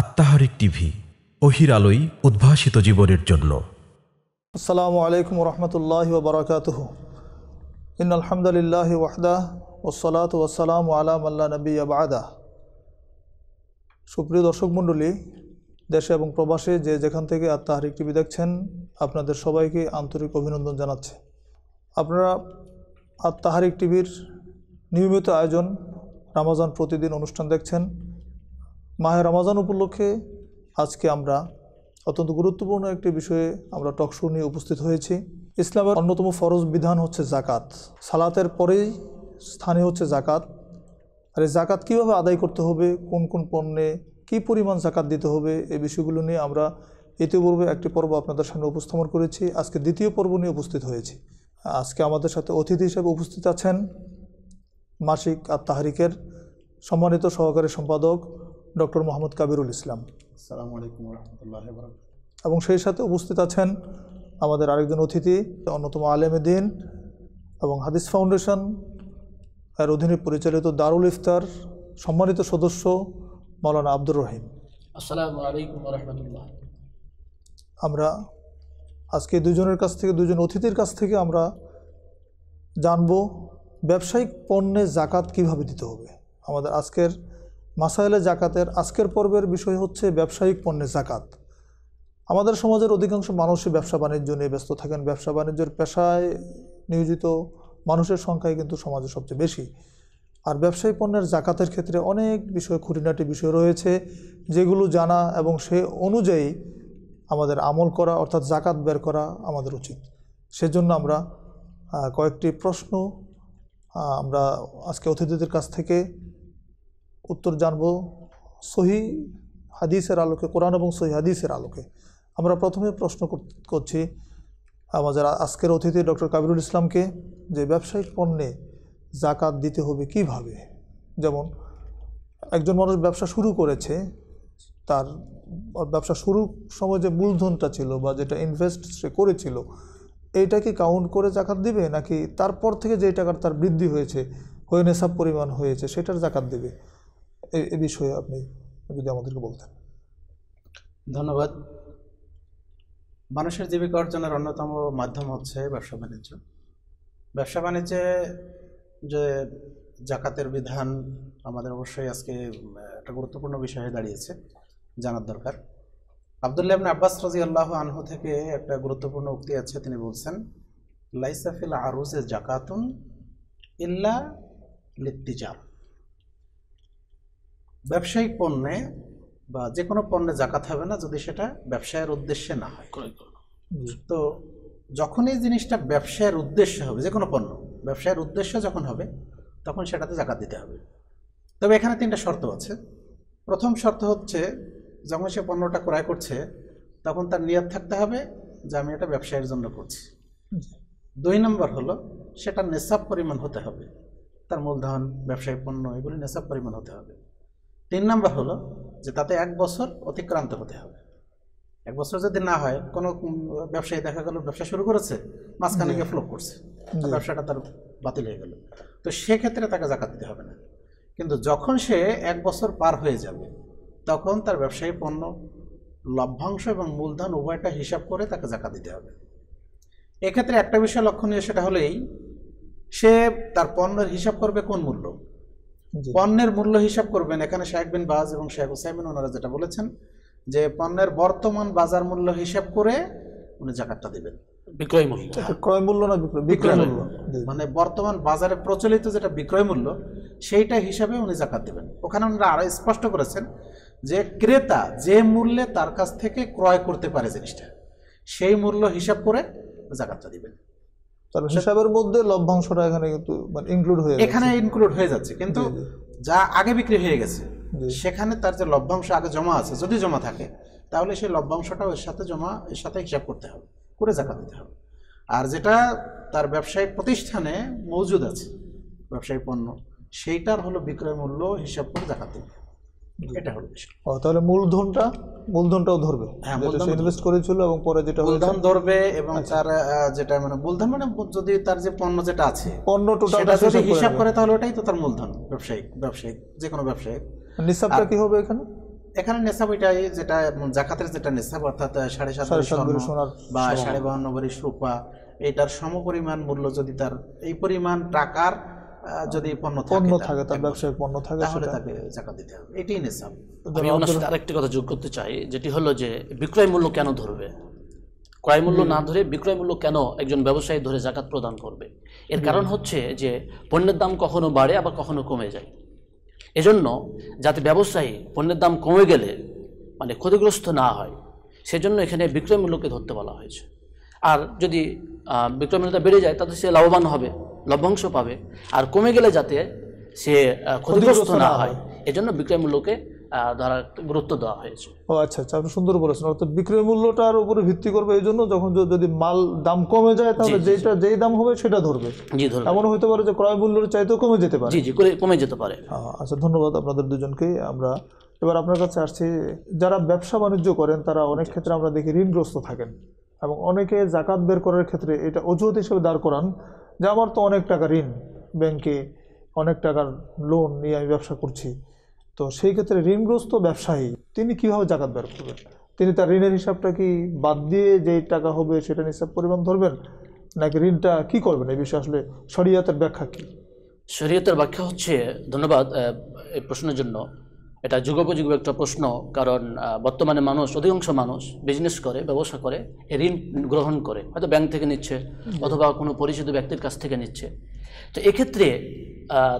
আত্মাহারিক TV অহির আলোয় উদ্ভাসিত জীবনের জন্য আসসালামু আলাইকুম রহমতুল্লাহ বারকাত ইন আলহামদুলিল্লাহ ওয়াহদা ওসলাত ওসালাম আলাম আল্লাহ নবী আবাদা সুপ্রিয় দর্শক মণ্ডলী দেশে এবং প্রবাসে যে যেখান থেকে আত্মাহারিক টিভি দেখছেন আপনাদের সবাইকে আন্তরিক অভিনন্দন জানাচ্ছে আপনারা আত্মাহারিক টিভির নিয়মিত আয়োজন রামাজান প্রতিদিন অনুষ্ঠান দেখছেন মাহের রমাজান উপলক্ষে আজকে আমরা অত্যন্ত গুরুত্বপূর্ণ একটি বিষয়ে আমরা টকশো নিয়ে উপস্থিত হয়েছি ইসলামের অন্যতম ফরজ বিধান হচ্ছে জাকাত সালাতের পরেই স্থানে হচ্ছে জাকাত আর এই জাকাত কীভাবে আদায় করতে হবে কোন কোন পণ্যে কি পরিমাণ জাকাত দিতে হবে এই বিষয়গুলো নিয়ে আমরা ইতিপূর্বে একটি পর্ব আপনাদের সামনে উপস্থাপন করেছি আজকে দ্বিতীয় পর্ব নিয়ে উপস্থিত হয়েছি আজকে আমাদের সাথে অতিথি হিসেবে উপস্থিত আছেন মাসিক আত্মাহারিকের সম্মানিত সহকারী সম্পাদক ডক্টর মোহাম্মদ কাবিরুল ইসলাম আসসালামু আলাইকুম রহমতুল্লাহ এবং সেই সাথে উপস্থিত আছেন আমাদের আরেকজন অতিথি অন্যতম দিন এবং হাদিস ফাউন্ডেশন এর অধীনে পরিচালিত দারুল ইফতার সম্মানিত সদস্য মৌলানা আব্দুর রহিম আমরা আজকে দুজনের কাছ থেকে দুজন অতিথির কাছ থেকে আমরা জানব ব্যবসায়িক পণ্যে জাকাত কিভাবে দিতে হবে আমাদের আজকের মাসাইলে জাকাতের আজকের পর্বের বিষয় হচ্ছে ব্যবসায়িক পণ্যের জাকাত আমাদের সমাজের অধিকাংশ মানুষই ব্যবসা বাণিজ্য নিয়ে ব্যস্ত থাকেন ব্যবসা বাণিজ্যের পেশায় নিয়োজিত মানুষের সংখ্যাই কিন্তু সমাজে সবচেয়ে বেশি আর ব্যবসায়ী পণ্যের জাকাতের ক্ষেত্রে অনেক বিষয় খুঁটিনাটি বিষয় রয়েছে যেগুলো জানা এবং সে অনুযায়ী আমাদের আমল করা অর্থাৎ জাকাত বের করা আমাদের উচিত সেজন্য আমরা কয়েকটি প্রশ্ন আমরা আজকে অতিথিদের কাছ থেকে উত্তর জানব সহি হাদিসের আলোকে কোরআন এবং সহি হাদিসের আলোকে আমরা প্রথমে প্রশ্ন করছি আমাদের আজকের অতিথি ডক্টর কাবিরুল ইসলামকে যে ব্যবসায়িক পণ্যে জাকাত দিতে হবে কিভাবে যেমন একজন মানুষ ব্যবসা শুরু করেছে তার ব্যবসা শুরুর সময় যে মূলধনটা ছিল বা যেটা ইনভেস্ট সে করেছিল এইটা কি কাউন্ট করে জাকাত দিবে নাকি তারপর থেকে যে টাকার তার বৃদ্ধি হয়েছে হয়ে নেশাব পরিমাণ হয়েছে সেটার জাকাত দেবে এ বিষয়ে আপনি যদি আমাদেরকে বলতেন ধন্যবাদ মানুষের জীবিকা অর্জনের অন্যতম মাধ্যম হচ্ছে ব্যবসা বাণিজ্য ব্যবসা বাণিজ্যে যে জাকাতের বিধান আমাদের অবশ্যই আজকে একটা গুরুত্বপূর্ণ বিষয় হয়ে দাঁড়িয়েছে জানার দরকার আবদুল্লাহ ইবনে আব্বাস রাজি আল্লাহ আনহু থেকে একটা গুরুত্বপূর্ণ উক্তি আছে তিনি বলছেন লাইসাফিল আরুজে জাকাতুন ইল্লা লিত্তিজার ব্যবসায়িক পণ্যে বা যে কোনো পণ্যে জাকাত হবে না যদি সেটা ব্যবসায়ের উদ্দেশ্যে না হয় তো যখন এই জিনিসটা ব্যবসায়ের উদ্দেশ্য হবে যে কোনো পণ্য ব্যবসায়ের উদ্দেশ্য যখন হবে তখন সেটাতে জাকাত দিতে হবে তবে এখানে তিনটা শর্ত আছে প্রথম শর্ত হচ্ছে যখন সে পণ্যটা ক্রয় করছে তখন তার নিয়াদ থাকতে হবে যে আমি এটা ব্যবসায়ের জন্য করছি দুই নম্বর হলো সেটা নেশাব পরিমাণ হতে হবে তার মূলধন ব্যবসায়িক পণ্য এগুলি নেশাব পরিমাণ হতে হবে তিন নম্বর হলো যে তাতে এক বছর অতিক্রান্ত হতে হবে এক বছর যদি না হয় কোনো ব্যবসায়ী দেখা গেল ব্যবসা শুরু করেছে মাঝখানে গিয়ে ফ্লপ করছে ব্যবসাটা তার বাতিল হয়ে গেল তো সেক্ষেত্রে তাকে জাকাত দিতে হবে না কিন্তু যখন সে এক বছর পার হয়ে যাবে তখন তার ব্যবসায়ী পণ্য লভ্যাংশ এবং মূলধন উভয়টা হিসাব করে তাকে জাকাত দিতে হবে এক্ষেত্রে একটা বিষয় লক্ষণীয় সেটা হলেই সে তার পণ্যের হিসাব করবে কোন মূল্য পণ্যের মূল্য হিসাব করবেন এখানে শেখ বিন বাজ এবং শেখ হুসাইমিন ওনারা যেটা বলেছেন যে পণ্যের বর্তমান বাজার মূল্য হিসাব করে উনি জাকাতটা দিবেন বিক্রয় মূল্য ক্রয় মূল্য না বিক্রয় মূল্য মানে বর্তমান বাজারে প্রচলিত যেটা বিক্রয় মূল্য সেইটা হিসাবে উনি জাকাত দিবেন ওখানে ওনারা আরো স্পষ্ট করেছেন যে ক্রেতা যে মূল্যে তার কাছ থেকে ক্রয় করতে পারে জিনিসটা সেই মূল্য হিসাব করে জাকাতটা দিবেন তাহলে হিসাবের মধ্যে লভ্যাংশটা এখানে কিন্তু মানে ইনক্লুড হয়ে এখানে ইনক্লুড হয়ে যাচ্ছে কিন্তু যা আগে বিক্রি হয়ে গেছে সেখানে তার যে লভ্যাংশ আগে জমা আছে যদি জমা থাকে তাহলে সেই লভ্যাংশটাও এর সাথে জমা এর সাথে হিসাব করতে হবে করে জাকাত দিতে হবে আর যেটা তার ব্যবসায়িক প্রতিষ্ঠানে মজুদ আছে ব্যবসায়িক পণ্য সেইটার হলো বিক্রয় মূল্য হিসাব করে জাকাত দিতে এটা হলো তাহলে মূলধনটা মূলধনটাও ধরবে হ্যাঁ ইনভেস্ট করেছিল এবং পরে যেটা মূলধন ধরবে এবং আচ্ছা। তার যেটা মানে মূলধন মানে যদি তার যে পণ্য যেটা আছে পণ্য যদি হিসাব করে তাহলে ওটাই তো তার মূলধন ব্যবসায়িক ব্যবসায়িক যে কোনো ব্যবসায়িক নিসাবটা কি হবে এখানে এখানে নেশাব যেটা জাকাতের যেটা নেশাব অর্থাৎ সাড়ে সাত বা সাড়ে বাহান্ন ভরি সুপা এটার সমপরিমাণ মূল্য যদি তার এই পরিমাণ টাকার যদি পণ্য থাকে তার ব্যবসায়িক পণ্য থাকে তাহলে তাকে জাকাত দিতে হবে এটাই নিসাব আমি ওনার সাথে আরেকটি কথা যোগ করতে চাই যেটি হলো যে বিক্রয় মূল্য কেন ধরবে ক্রয় মূল্য না ধরে বিক্রয় মূল্য কেন একজন ব্যবসায়ী ধরে জাকাত প্রদান করবে এর কারণ হচ্ছে যে পণ্যের দাম কখনো বাড়ে আবার কখনো কমে যায় এজন্য যাতে ব্যবসায়ী পণ্যের দাম কমে গেলে মানে ক্ষতিগ্রস্ত না হয় সেজন্য এখানে বিক্রয় মূল্যকে ধরতে বলা হয়েছে আর যদি বিক্রয়মূল্যটা বেড়ে যায় তাতে সে লাভবান হবে লভ্যাংশ পাবে আর কমে গেলে যাতে সে ক্ষতিগ্রস্ত না হয় এজন্য বিক্রয় মূল্যকে ধরা গুরুত্ব দেওয়া হয়েছে ও আচ্ছা আচ্ছা আপনি সুন্দর বলেছেন অর্থাৎ বিক্রয় মূল্যটার উপরে ভিত্তি করবে এই জন্য যখন যদি মাল দাম কমে যায় তাহলে যেটা যেই দাম হবে সেটা ধরবে জি ধরবে এমন হতে পারে যে ক্রয় মূল্যের চাইতেও কমে যেতে পারে জি জি কমে যেতে পারে আচ্ছা ধন্যবাদ আপনাদের দুজনকে আমরা এবার আপনার কাছে আসছি যারা ব্যবসা বাণিজ্য করেন তারা অনেক ক্ষেত্রে আমরা দেখি ঋণগ্রস্ত থাকেন এবং অনেকে জাকাত বের করার ক্ষেত্রে এটা অজুহাত হিসেবে দাঁড় করান যে আমার তো অনেক টাকা ঋণ ব্যাংকে অনেক টাকার লোন নিয়ে আমি ব্যবসা করছি তো সেই ক্ষেত্রে ঋণগ্রস্ত ব্যবসায়ী তিনি কিভাবে জাকাত বের করবেন তিনি তার ঋণের হিসাবটা কি বাদ দিয়ে যে টাকা হবে সেটা হিসাব পরিমাণ ধরবেন নাকি ঋণটা কি করবেন এই বিষয়ে আসলে শরীয়তের ব্যাখ্যা কি শরীয়তের ব্যাখ্যা হচ্ছে ধন্যবাদ এই প্রশ্নের জন্য এটা যুগোপযুগী একটা প্রশ্ন কারণ বর্তমানে মানুষ অধিকাংশ মানুষ বিজনেস করে ব্যবসা করে ঋণ গ্রহণ করে হয়তো ব্যাংক থেকে নিচ্ছে অথবা কোনো পরিচিত ব্যক্তির কাছ থেকে নিচ্ছে তো এক্ষেত্রে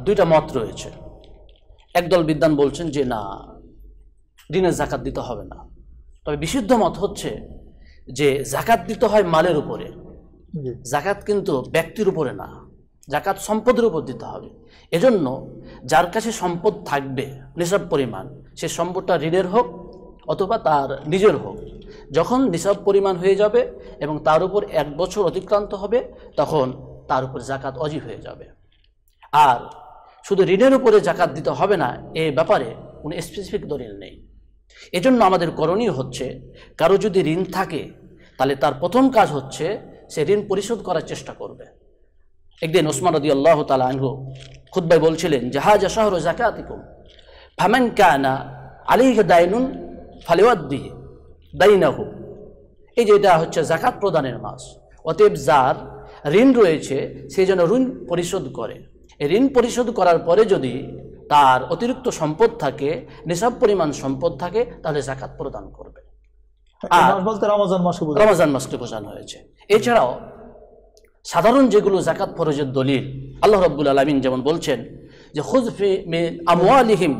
দুইটা মত রয়েছে একদল বিদ্যান বলছেন যে না ঋণের জাকাত দিতে হবে না তবে বিশুদ্ধ মত হচ্ছে যে জাকাত দিতে হয় মালের উপরে জাকাত কিন্তু ব্যক্তির উপরে না জাকাত সম্পদের উপর দিতে হবে এজন্য যার কাছে সম্পদ থাকবে নিসাব পরিমাণ সে সম্পদটা ঋণের হোক অথবা তার নিজের হোক যখন নিসাব পরিমাণ হয়ে যাবে এবং তার উপর এক বছর অতিক্রান্ত হবে তখন তার উপর জাকাত অজীব হয়ে যাবে আর শুধু ঋণের উপরে জাকাত দিতে হবে না এ ব্যাপারে কোনো স্পেসিফিক দলিল নেই এজন্য আমাদের করণীয় হচ্ছে কারো যদি ঋণ থাকে তাহলে তার প্রথম কাজ হচ্ছে সে ঋণ পরিশোধ করার চেষ্টা করবে একদিন ওসমান রদি আল্লাহ তালা আনহু খুদ্ায় বলছিলেন জাহাজা শাহর জাকাতিকুম ফামেন কানা আলিহ দাইনুন ফালিওয়াদ্দি দাইনাহু এই যে এটা হচ্ছে জাকাত প্রদানের মাস অতএব যার ঋণ রয়েছে সে যেন ঋণ পরিশোধ করে ঋণ পরিশোধ করার পরে যদি তার অতিরিক্ত সম্পদ থাকে নিসাব পরিমাণ সম্পদ থাকে তাহলে জাকাত প্রদান করবে আর বলতে রমজান মাসকে বোঝানো হয়েছে এছাড়াও সাধারণ যেগুলো জাকাত ফরজের দলিল আল্লাহ রব্বুল আলমিন যেমন বলছেন যে খুজফি মে আমওয়ালিহিম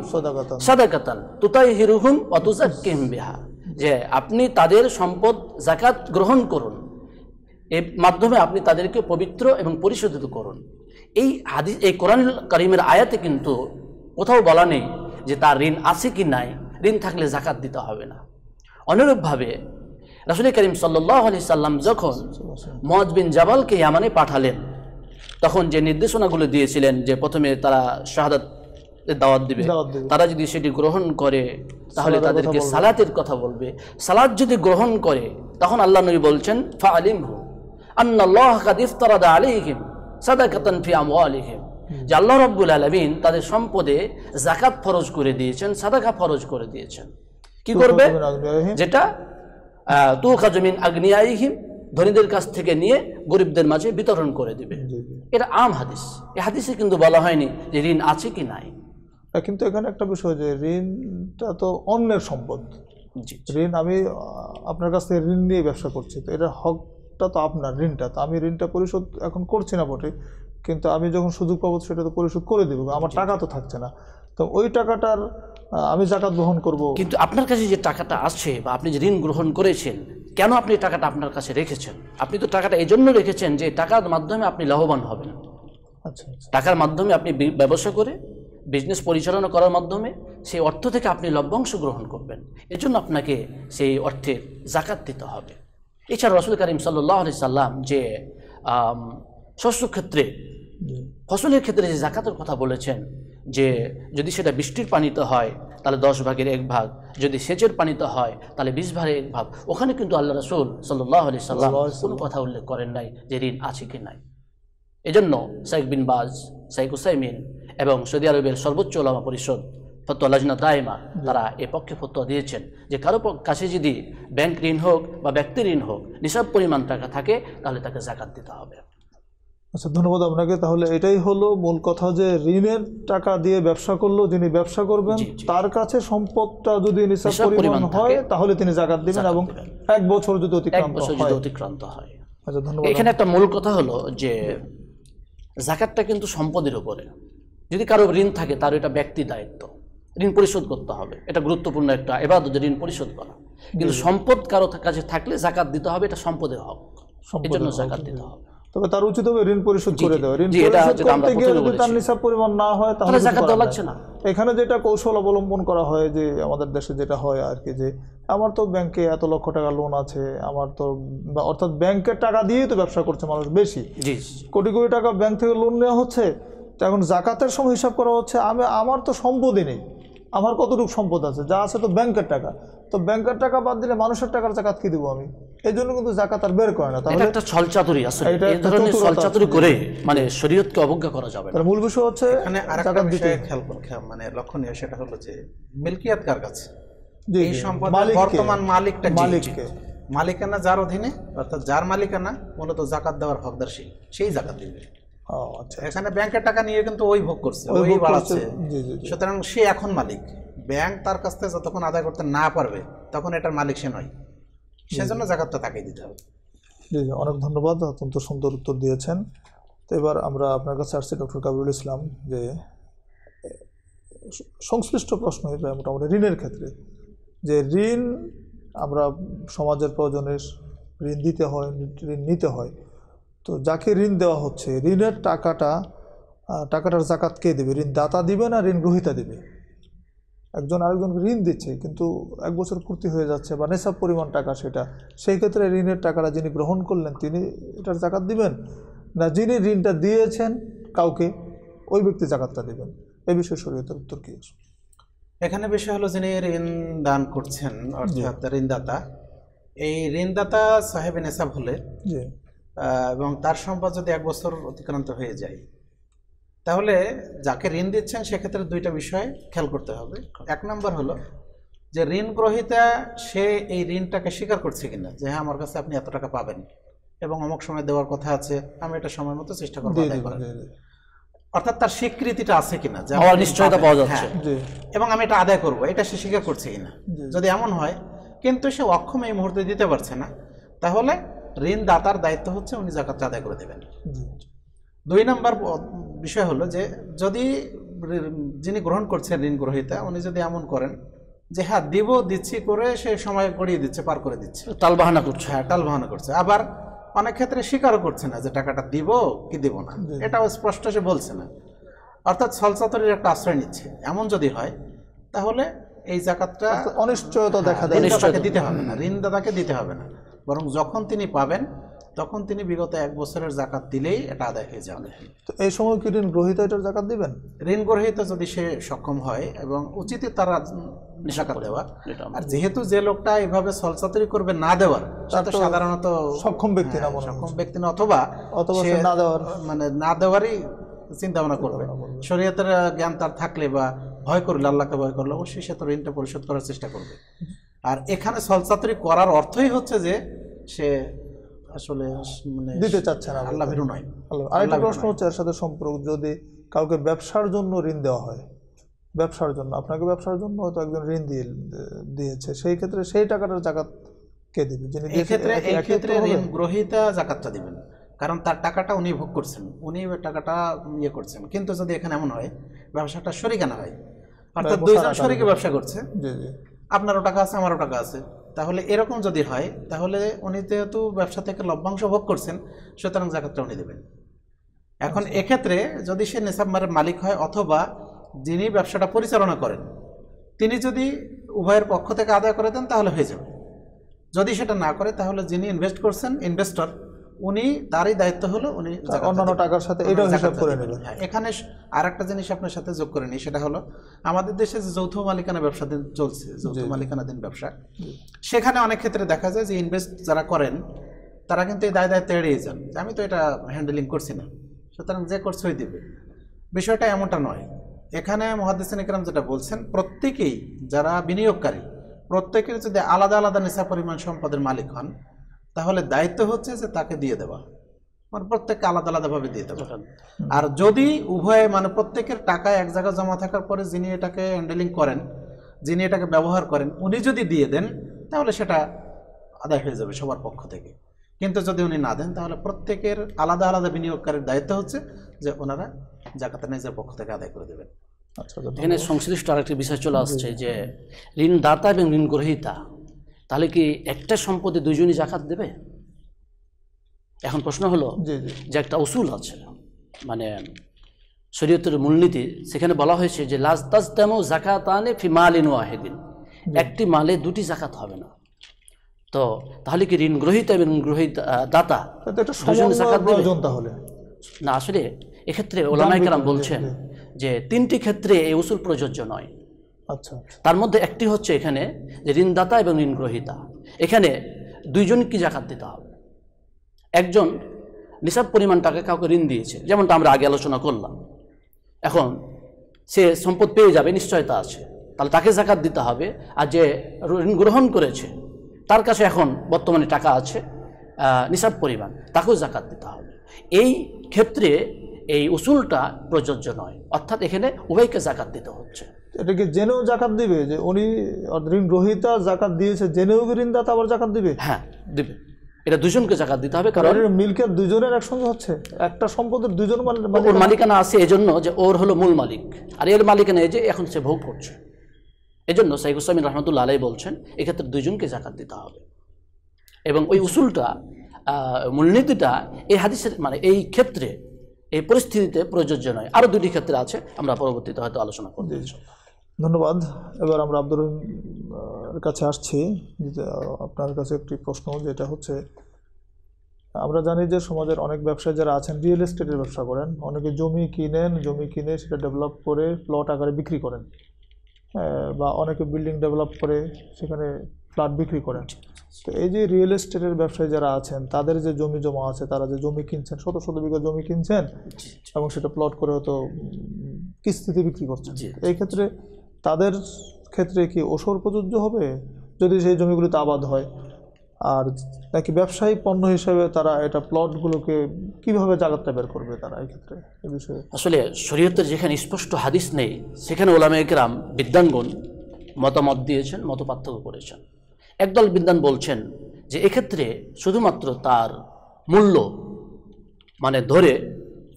সাদাকাতান তুতাইহিরুহুম অতুজাকিম বিহা যে আপনি তাদের সম্পদ জাকাত গ্রহণ করুন এর মাধ্যমে আপনি তাদেরকে পবিত্র এবং পরিশোধিত করুন এই হাদিস এই কোরআন করিমের আয়াতে কিন্তু কোথাও বলা নেই যে তার ঋণ আছে কি নাই ঋণ থাকলে জাকাত দিতে হবে না অনুরূপভাবে রাসুল করিম সাল্লাম যখন মহাজ বিন জাবালকে ইয়ামানে পাঠালেন তখন যে নির্দেশনাগুলো দিয়েছিলেন যে প্রথমে তারা শাহাদ দাওয়াত দিবে তারা যদি সেটি গ্রহণ করে তাহলে তাদেরকে সালাতের কথা বলবে সালাদ যদি গ্রহণ করে তখন আল্লাহ নবী বলছেন ফা আলিম হু আলিহিম ফি যে আল্লাহ রব্বুল আলমিন তাদের সম্পদে জাকাত ফরজ করে দিয়েছেন সাদাকা ফরজ করে দিয়েছেন কি করবে যেটা তু জমিন আগ্নেয়াইহিম ধনীদের কাছ থেকে নিয়ে গরিবদের মাঝে বিতরণ করে দিবে এটা আম হাদিস এই হাদিসে কিন্তু বলা হয়নি যে ঋণ আছে কি নাই কিন্তু এখানে একটা বিষয় যে ঋণটা তো অন্যের সম্পদ ঋণ আমি আপনার কাছ থেকে ঋণ নিয়ে ব্যবসা করছি তো এটা হকটা তো আপনার ঋণটা তো আমি ঋণটা পরিশোধ এখন করছি না বটে কিন্তু আমি যখন সুযোগ পাবো সেটা তো পরিশোধ করে দেবো আমার টাকা তো থাকছে না তো ওই টাকাটার আমি জাকাত গ্রহণ করব কিন্তু আপনার কাছে যে টাকাটা আছে বা আপনি যে ঋণ গ্রহণ করেছেন কেন আপনি টাকাটা আপনার কাছে রেখেছেন আপনি তো টাকাটা এই জন্য রেখেছেন যে টাকার মাধ্যমে আপনি লাভবান হবেন আচ্ছা, আচ্ছা। টাকার মাধ্যমে আপনি ব্যবসা করে বিজনেস পরিচালনা করার মাধ্যমে সেই অর্থ থেকে আপনি লভ্যাংশ গ্রহণ করবেন এজন্য আপনাকে সেই অর্থের জাকাত দিতে হবে এছাড়া রসুল কারিম সাল্লাহ আলি সাল্লাম যে শস্য ক্ষেত্রে ফসলের ক্ষেত্রে যে জাকাতের কথা বলেছেন যে যদি সেটা বৃষ্টির পানিতে হয় তাহলে দশ ভাগের এক ভাগ যদি সেচের পানিতে হয় তাহলে বিশ ভাগের এক ভাগ ওখানে কিন্তু আল্লাহ রসুল সাল্লাহ আলি সাল্লাহ কোনো কথা উল্লেখ করেন নাই যে ঋণ আছে কি নাই এজন্য সাইক বিন বাজ সাইক হুসাইমিন এবং সৌদি আরবের সর্বোচ্চ ওলামা পরিষদ ফতোয়া লাজনা দায়মা তারা এ পক্ষে ফতোয়া দিয়েছেন যে কারো কাছে যদি ব্যাংক ঋণ হোক বা ব্যক্তি ঋণ হোক নিসব পরিমাণ টাকা থাকে তাহলে তাকে জাকাত দিতে হবে আচ্ছা ধন্যবাদ আপনাকে তাহলে এটাই হলো মূল কথা যে ঋণের টাকা দিয়ে ব্যবসা করলো যিনি ব্যবসা করবেন তার কাছে সম্পদটা যদি নিঃশ্বাস পরিমাণ হয় তাহলে তিনি জাকাত দিবেন এবং এক বছর যদি অতিক্রান্ত হয় অতিক্রান্ত হয় আচ্ছা ধন্যবাদ এখানে একটা মূল কথা হলো যে জাকাতটা কিন্তু সম্পদের উপরে যদি কারো ঋণ থাকে তার এটা ব্যক্তি দায়িত্ব ঋণ পরিশোধ করতে হবে এটা গুরুত্বপূর্ণ একটা এবার যদি ঋণ পরিশোধ করা কিন্তু সম্পদ কারো কাছে থাকলে জাকাত দিতে হবে এটা সম্পদের হক এই জন্য জাকাত দিতে হবে তবে তার উচিত হবে ঋণ পরিশোধ করে দেওয়া নিসাব পরিমাণ না হয় তাহলে এখানে যেটা কৌশল অবলম্বন করা হয় যে আমাদের দেশে যেটা হয় আর কি যে আমার তো ব্যাংকে এত লক্ষ টাকা লোন আছে আমার তো অর্থাৎ ব্যাংকের টাকা দিয়েই তো ব্যবসা করছে মানুষ বেশি কোটি কোটি টাকা ব্যাংক থেকে লোন নেওয়া হচ্ছে এখন জাকাতের সময় হিসাব করা হচ্ছে আমি আমার তো সম্পদই নেই আমার কতটুকু সম্পদ আছে যা আছে তো ব্যাংকের টাকা তো ব্যাংকের টাকা বাদ দিলে মানুষের টাকার জাকাত কি দেবো আমি এই জন্য কিন্তু জাকাত আর বের করে না তাহলে একটা ছলচাতুরি আসলে এই ধরনের ছলচাতুরি করে মানে শরীয়তকে অবজ্ঞা করা যাবে মূল বিষয় হচ্ছে এখানে আরেকটা বিষয় খেয়াল মানে লক্ষণীয় সেটা হলো যে মিলকিয়াত কার কাছে এই বর্তমান মালিকটা মালিককে মালিকানা যার অধীনে অর্থাৎ যার মালিকানা মূলত জাকাত দেওয়ার হকদার সেই জাকাত দিবে ও আচ্ছা এখানে ব্যাংকের টাকা নিয়ে কিন্তু ওই ভোগ করছে ওই বাড়াচ্ছে সুতরাং সে এখন মালিক ব্যাংক তার কাছ থেকে যতক্ষণ আদায় করতে না পারবে তখন এটার মালিক সে নয় সেজন্য জাকাতটা তাকে দিতে হবে জি জি অনেক ধন্যবাদ অত্যন্ত সুন্দর উত্তর দিয়েছেন তো এবার আমরা আপনার কাছে আসছি ডক্টর কাবরুল ইসলাম যে সংশ্লিষ্ট প্রশ্ন মোটামুটি ঋণের ক্ষেত্রে যে ঋণ আমরা সমাজের প্রয়োজনে ঋণ দিতে হয় ঋণ নিতে হয় তো যাকে ঋণ দেওয়া হচ্ছে ঋণের টাকাটা টাকাটার জাকাত কে দেবে ঋণ দাতা দিবে না ঋণ গ্রহিতা দেবে একজন আরেকজনকে ঋণ দিচ্ছে কিন্তু এক বছর পূর্তি হয়ে যাচ্ছে বা নেশাব পরিমাণ টাকা সেটা সেই ক্ষেত্রে ঋণের টাকাটা যিনি গ্রহণ করলেন তিনি এটার জাকাত দিবেন না যিনি ঋণটা দিয়েছেন কাউকে ওই ব্যক্তি জাকাতটা দেবেন এ বিষয়ে শরীয়তের উত্তর কী আছে এখানে বিষয় হলো যিনি ঋণ দান করছেন অর্থাৎ ঋণদাতা এই ঋণদাতা সাহেব নেশাব হলে এবং তার সম্পদ যদি এক বছর অতিক্রান্ত হয়ে যায় তাহলে যাকে ঋণ দিচ্ছেন সেক্ষেত্রে দুইটা বিষয় খেয়াল করতে হবে এক নম্বর হলো যে ঋণ গ্রহিতা সে এই ঋণটাকে স্বীকার করছে কিনা যে হ্যাঁ আমার কাছে আপনি এত টাকা পাবেন এবং অমুক সময় দেওয়ার কথা আছে আমি এটা সময় মতো চেষ্টা করবো অর্থাৎ তার স্বীকৃতিটা আছে কিনা নিশ্চয়তা পাওয়া যাচ্ছে হ্যাঁ। এবং আমি এটা আদায় করবো এটা সে স্বীকার করছে কিনা যদি এমন হয় কিন্তু সে অক্ষম এই মুহূর্তে দিতে পারছে না তাহলে ঋণদাতার দায়িত্ব হচ্ছে উনি জাকাত আদায় করে দেবেন দুই নম্বর বিষয় হলো যে যদি যিনি গ্রহণ করছেন ঋণ গ্রহীতা উনি যদি এমন করেন যে হ্যাঁ দিব দিচ্ছি করে সে সময় গড়িয়ে দিচ্ছে পার করে দিচ্ছে বাহানা করছে হ্যাঁ বাহানা করছে আবার অনেক ক্ষেত্রে স্বীকারও করছে না যে টাকাটা দিব কি দিব না এটাও স্পষ্ট সে বলছে না অর্থাৎ সলসাতরির একটা আশ্রয় নিচ্ছে এমন যদি হয় তাহলে এই জাকাতটা অনিশ্চয়তা দেখা দেয় দিতে হবে না ঋণদাতাকে দিতে হবে না বরং যখন তিনি পাবেন তখন তিনি বিগত এক বছরের জাকাত দিলেই এটা আদায় হয়ে যাবে তো এই সময় কি ঋণ গ্রহিত এটার জাকাত দিবেন ঋণ গ্রহিত যদি সে সক্ষম হয় এবং উচিত তারা দেওয়া আর যেহেতু যে লোকটা এভাবে সলচাতরি করবে না দেওয়ার তো সাধারণত সক্ষম ব্যক্তি না হ্যাঁ, সক্ষম ব্যক্তি না অথবা অথবা না দেওয়ার মানে না দেওয়ারই চিন্তা ভাবনা করবে শরীয়তের জ্ঞান তার থাকলে বা ভয় করলে আল্লাহকে ভয় করলে অবশ্যই সে তো ঋণটা পরিশোধ করার চেষ্টা করবে আর এখানে সলচাতুরি করার অর্থই হচ্ছে যে সে আসলে মানে দিতে চাচ্ছে না আল্লাহ ভীরু নয় আল্লাহ আরেকটা প্রশ্ন হচ্ছে এর সাথে সম্পর্ক যদি কাউকে ব্যবসার জন্য ঋণ দেওয়া হয় ব্যবসার জন্য আপনাকে ব্যবসার জন্য হয়তো একজন ঋণ দিয়ে দিয়েছে সেই ক্ষেত্রে সেই টাকাটার জাকাত কে দেবে যিনি ক্ষেত্রে এই ক্ষেত্রে ঋণ গ্রহীতা জাকাতটা দিবেন কারণ তার টাকাটা উনি ভোগ করছেন উনি টাকাটা ইয়ে করছেন কিন্তু যদি এখানে এমন হয় ব্যবসাটা শরিকানা হয় অর্থাৎ দুইজন শরিকে ব্যবসা করছে জি জি আপনারও টাকা আছে আমারও টাকা আছে তাহলে এরকম যদি হয় তাহলে উনি যেহেতু ব্যবসা থেকে লভ্যাংশ ভোগ করছেন সুতরাং জাকাতটা উনি দেবেন এখন আচ্ছা। এক্ষেত্রে যদি সে নেশাম্বারের মালিক হয় অথবা যিনি ব্যবসাটা পরিচালনা করেন তিনি যদি উভয়ের পক্ষ থেকে আদায় করে দেন তাহলে হয়ে যাবে যদি সেটা না করে তাহলে যিনি ইনভেস্ট করছেন ইনভেস্টর উনি তারই দায়িত্ব হলো উনি অন্যান্য টাকার সাথে এটাও হিসাব করে নেবেন হ্যাঁ, এখানে আর একটা জিনিস আপনার সাথে যোগ করে নিই সেটা হলো আমাদের দেশে যে যৌথ মালিকানা ব্যবসা দিন চলছে যৌথ মালিকানাধীন ব্যবসা সেখানে অনেক ক্ষেত্রে দেখা যায় যে ইনভেস্ট যারা করেন তারা কিন্তু এই দায় দায়িত্ব এড়িয়ে যান আমি তো এটা হ্যান্ডেলিং করছি না সুতরাং যে করছে ওই দেবে বিষয়টা এমনটা নয় এখানে মহাদেশ ইকরাম যেটা বলছেন প্রত্যেকেই যারা বিনিয়োগকারী প্রত্যেকের যদি আলাদা আলাদা নেশা পরিমাণ সম্পদের মালিক হন তাহলে দায়িত্ব হচ্ছে যে তাকে দিয়ে দেওয়া মানে প্রত্যেককে আলাদা আলাদাভাবে দিয়ে দেবো আর যদি উভয়ে মানে প্রত্যেকের টাকা এক জায়গায় জমা থাকার পরে যিনি এটাকে হ্যান্ডেলিং করেন যিনি এটাকে ব্যবহার করেন উনি যদি দিয়ে দেন তাহলে সেটা আদায় হয়ে যাবে সবার পক্ষ থেকে কিন্তু যদি উনি না দেন তাহলে প্রত্যেকের আলাদা আলাদা বিনিয়োগকারীর দায়িত্ব হচ্ছে যে ওনারা জাকাতে নিজের পক্ষ থেকে আদায় করে দেবেন আচ্ছা এখানে সংশ্লিষ্ট আরেকটি বিষয় চলে আসছে যে ঋণদাতা এবং ঋণ গ্রহীতা তাহলে কি একটা সম্পদে দুজনই জাকাত দেবে এখন প্রশ্ন হলো যে একটা উসুল আছে মানে শরীয়তের মূলনীতি সেখানে বলা হয়েছে যে লাজ তাজ তেমন জাকাত আনে ফি মালিন ওয়াহেদিন একটি মালে দুটি জাকাত হবে না তো তাহলে কি ঋণ গ্রহীতা এবং গ্রহিত দাতা তাহলে না আসলে এক্ষেত্রে ওলামাইকার বলছেন যে তিনটি ক্ষেত্রে এই উসুল প্রযোজ্য নয় আচ্ছা, আচ্ছা তার মধ্যে একটি হচ্ছে এখানে যে ঋণদাতা এবং ঋণগ্রহিতা এখানে দুইজন কি জাকাত দিতে হবে একজন নিসাব পরিমাণ টাকা কাউকে ঋণ দিয়েছে যেমনটা আমরা আগে আলোচনা করলাম এখন সে সম্পদ পেয়ে যাবে নিশ্চয়তা আছে তাহলে তাকে জাকাত দিতে হবে আর যে ঋণ গ্রহণ করেছে তার কাছে এখন বর্তমানে টাকা আছে নিসাব পরিমাণ তাকেও জাকাত দিতে হবে এই ক্ষেত্রে এই উসুলটা প্রযোজ্য নয় অর্থাৎ এখানে উভয়কে জাকাত দিতে হচ্ছে এটাকে জেনেও জাকাত দিবে যে উনি ঋণ গ্রহিতা জাকাত দিয়েছে জেনেও কি ঋণদাতা আবার জাকাত দিবে হ্যাঁ দিবে এটা দুজনকে জাকাত দিতে হবে কারণ মিল্কের দুজনের একসঙ্গে হচ্ছে একটা সম্পদের দুজন মানে- ওর মালিকানা আছে এজন্য যে ওর হলো মূল মালিক আর এর মালিকানা এই যে এখন সে ভোগ করছে এজন্য সাইক হুসামিন রহমতুল্লা আলাই বলছেন এক্ষেত্রে দুজনকে জাকাত দিতে হবে এবং ওই উসুলটা মূলনীতিটা এই হাদিসের মানে এই ক্ষেত্রে এই পরিস্থিতিতে প্রযোজ্য নয় আরও দুটি ক্ষেত্রে আছে আমরা পরবর্তীতে হয়তো আলোচনা করতে ধন্যবাদ এবার আমরা আব্দুল কাছে আসছি আপনার কাছে একটি প্রশ্ন যেটা হচ্ছে আমরা জানি যে সমাজের অনেক ব্যবসায়ী যারা আছেন রিয়েল এস্টেটের ব্যবসা করেন অনেকে জমি কিনেন জমি কিনে সেটা ডেভেলপ করে প্লট আকারে বিক্রি করেন বা অনেকে বিল্ডিং ডেভেলপ করে সেখানে ফ্ল্যাট বিক্রি করেন তো এই যে রিয়েল এস্টেটের ব্যবসায়ী যারা আছেন তাদের যে জমি জমা আছে তারা যে জমি কিনছেন শত শত বিঘা জমি কিনছেন এবং সেটা প্লট করে হয়তো কিস্তিতে বিক্রি করছেন এই ক্ষেত্রে তাদের ক্ষেত্রে কি ওষর প্রযোজ্য হবে যদি সেই জমিগুলিতে আবাদ হয় আর নাকি ব্যবসায়ী পণ্য হিসেবে তারা এটা প্লটগুলোকে কিভাবে জাগাতে বের করবে তারা এই ক্ষেত্রে এ বিষয়ে আসলে শরীয়তের যেখানে স্পষ্ট হাদিস নেই সেখানে ওলামেকরাম বিদ্যাঙ্গন মতামত দিয়েছেন মত পার্থক্য করেছেন একদল বিদ্যান বলছেন যে এক্ষেত্রে শুধুমাত্র তার মূল্য মানে ধরে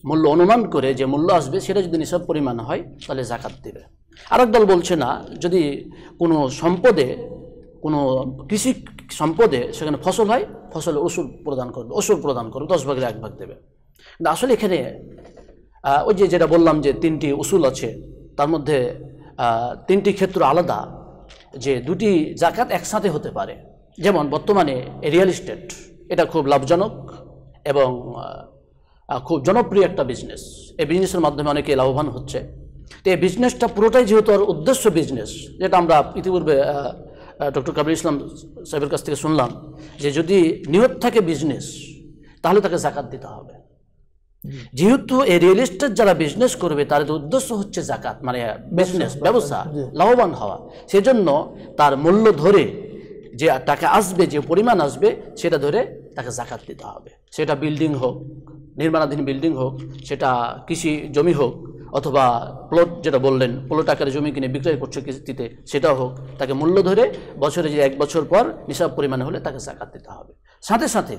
মূল্য অনুমান করে যে মূল্য আসবে সেটা যদি নিসব পরিমাণ হয় তাহলে জাকাত দেবে আরেক দল বলছে না যদি কোনো সম্পদে কোনো কৃষি সম্পদে সেখানে ফসল হয় ফসলে ওষুধ প্রদান করবে ওষুধ প্রদান করবে দশ ভাগের এক ভাগ দেবে কিন্তু আসলে এখানে ওই যে যেটা বললাম যে তিনটি উসুল আছে তার মধ্যে তিনটি ক্ষেত্র আলাদা যে দুটি জাকাত একসাথে হতে পারে যেমন বর্তমানে রিয়েল এস্টেট এটা খুব লাভজনক এবং খুব জনপ্রিয় একটা বিজনেস এই বিজনেসের মাধ্যমে অনেকে লাভবান হচ্ছে তো এই বিজনেসটা পুরোটাই যেহেতু আর উদ্দেশ্য বিজনেস যেটা আমরা ইতিপূর্বে ডক্টর কাবির ইসলাম সাহেবের কাছ থেকে শুনলাম যে যদি নিয়ত থাকে বিজনেস তাহলে তাকে জাকাত দিতে হবে যেহেতু এই রিয়েল এস্টেট যারা বিজনেস করবে তাদের উদ্দেশ্য হচ্ছে জাকাত মানে বিজনেস ব্যবসা লাভবান হওয়া সেজন্য তার মূল্য ধরে যে টাকা আসবে যে পরিমাণ আসবে সেটা ধরে তাকে জাকাত দিতে হবে সেটা বিল্ডিং হোক নির্মাণাধীন বিল্ডিং হোক সেটা কৃষি জমি হোক অথবা প্লট যেটা বললেন প্লট আকারে জমি কিনে বিক্রয় করছে কিস্তিতে সেটা হোক তাকে মূল্য ধরে বছরে যে এক বছর পর নিসাব পরিমাণে হলে তাকে জাকাত দিতে হবে সাথে সাথে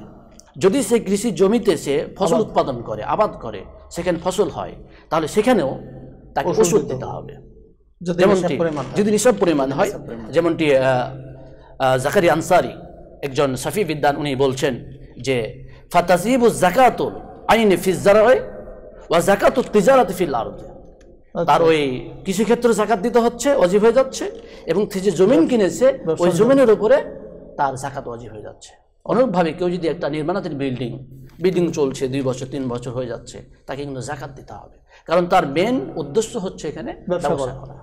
যদি সে কৃষি জমিতে সে ফসল উৎপাদন করে আবাদ করে সেখানে ফসল হয় তাহলে সেখানেও তাকে ওষুধ দিতে হবে যেমনটি যদি নিসব পরিমাণ হয় যেমনটি জাকারি আনসারি একজন সাফি বিদ্যান উনি বলছেন যে ফাতাজিবু জাকাতুল আইনে ফিজ জারায় ওয়া জাকাত তিজারাত ফিল আরদ আচ্ছা। তার ওই কিছু ক্ষেত্রে জাকাত দিতে হচ্ছে অজীব হয়ে যাচ্ছে এবং যে জমিন কিনেছে ওই জমিনের উপরে তার জাকাত অজীব হয়ে যাচ্ছে অনুরূপভাবে কেউ যদি একটা নির্মাণাধীন বিল্ডিং বিল্ডিং চলছে দুই বছর তিন বছর হয়ে যাচ্ছে তাকে কিন্তু জাকাত দিতে হবে কারণ তার মেন উদ্দেশ্য হচ্ছে এখানে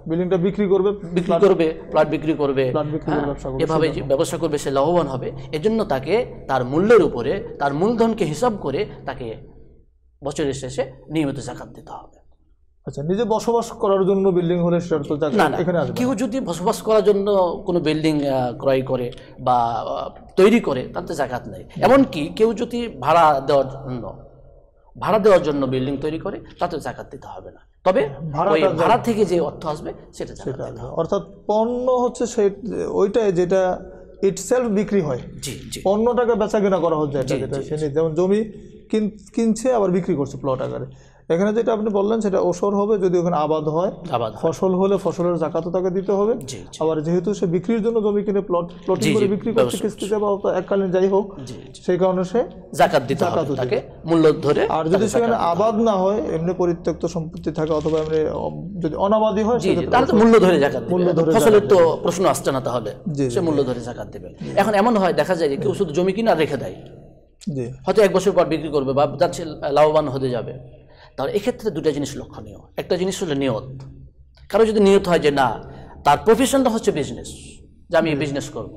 বিল্ডিংটা বিক্রি করবে বিক্রি করবে প্লট বিক্রি করবে হ্যাঁ, এভাবে ব্যবসা করবে সে লাভবান হবে এজন্য তাকে তার মূল্যের উপরে তার মূলধনকে হিসাব করে তাকে বছরের শেষে নিয়মিত জাকাত দিতে হবে আচ্ছা নিজে বসবাস করার জন্য বিল্ডিং হলে সেটা কেউ যদি বসবাস করার জন্য কোনো বিল্ডিং ক্রয় করে বা তৈরি করে তাতে জাকাত নেই এমনকি কেউ যদি ভাড়া দেওয়ার জন্য ভাড়া দেওয়ার জন্য বিল্ডিং তৈরি করে তাতে জাকাত দিতে হবে না তবে ভাড়া থেকে যে অর্থ আসবে সেটা অর্থাৎ পণ্য হচ্ছে সেই ওইটাই যেটা ইটসেলফ বিক্রি হয় অন্য টাকা বেচা কেনা করা হচ্ছে যেমন জমি কিনছে আবার বিক্রি করছে প্লট আকারে এখানে যেটা আপনি বললেন সেটা ওসর হবে যদি ওখানে আবাদ হয় আবাদ ফসল হলে ফসলের জাকাতও তাকে দিতে হবে আবার যেহেতু সে বিক্রির জন্য জমি কিনে প্লট প্লট করে বিক্রি করছে কিস্তিতে বা এককালীন যাই হোক সেই কারণে সে জাকাত দিতে হবে তাকে মূল্য ধরে আর যদি সেখানে আবাদ না হয় এমনি পরিত্যক্ত সম্পত্তি থাকে অথবা এমনি যদি অনাবাদী হয় তাহলে তো মূল্য ধরে জাকাত মূল্য ধরে ফসলের তো প্রশ্ন আসছে না তাহলে সে মূল্য ধরে জাকাত দেবে এখন এমন হয় দেখা যায় যে কেউ শুধু জমি কিনা রেখে দেয় হয়তো এক বছর পর বিক্রি করবে বা তার লাভবান হতে যাবে তাহলে এক্ষেত্রে দুটা জিনিস লক্ষণীয় একটা জিনিস হলো নিয়ত কারো যদি নিয়ত হয় যে না তার প্রফেশনটা হচ্ছে বিজনেস যে আমি বিজনেস করব।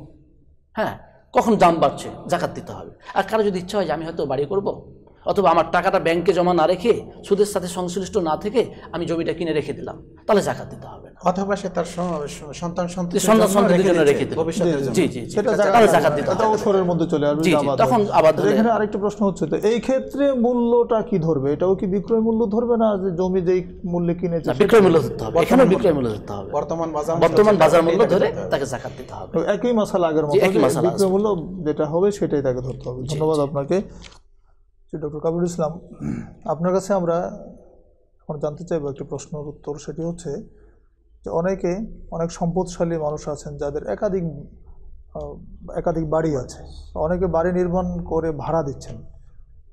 হ্যাঁ কখন দাম বাড়ছে জাকাত দিতে হবে আর কারো যদি ইচ্ছা হয় যে আমি হয়তো বাড়ি করব অথবা আমার টাকাটা ব্যাংকে জমা না রেখে সুদের সাথে সংশ্লিষ্ট না থেকে আমি জমিটা কিনে রেখে দিলাম তাহলে জাকাত দিতে হবে অথবা সে তার সন্তান সন্তান জন্য রেখে দিল জি জি সেটা জাকাত দিতে মধ্যে চলে আসবে তখন এখানে আরেকটা প্রশ্ন হচ্ছে তো এই ক্ষেত্রে মূল্যটা কি ধরবে এটাও কি বিক্রয় মূল্য ধরবে না যে জমি যেই মূল্যে কিনেছে বিক্রয় মূল্য ধরতে হবে এখানে বিক্রয় মূল্য ধরতে হবে বর্তমান বাজার বর্তমান বাজার মূল্য ধরে তাকে জাকাত দিতে হবে একই মাসাল আগের মতো বিক্রয় মূল্য যেটা হবে সেটাই তাকে ধরতে হবে ধন্যবাদ আপনাকে শ্রী ডক্টর কাবুল ইসলাম আপনার কাছে আমরা এখন জানতে চাইব একটি প্রশ্নের উত্তর সেটি হচ্ছে যে অনেকে অনেক সম্পদশালী মানুষ আছেন যাদের একাধিক একাধিক বাড়ি আছে অনেকে বাড়ি নির্মাণ করে ভাড়া দিচ্ছেন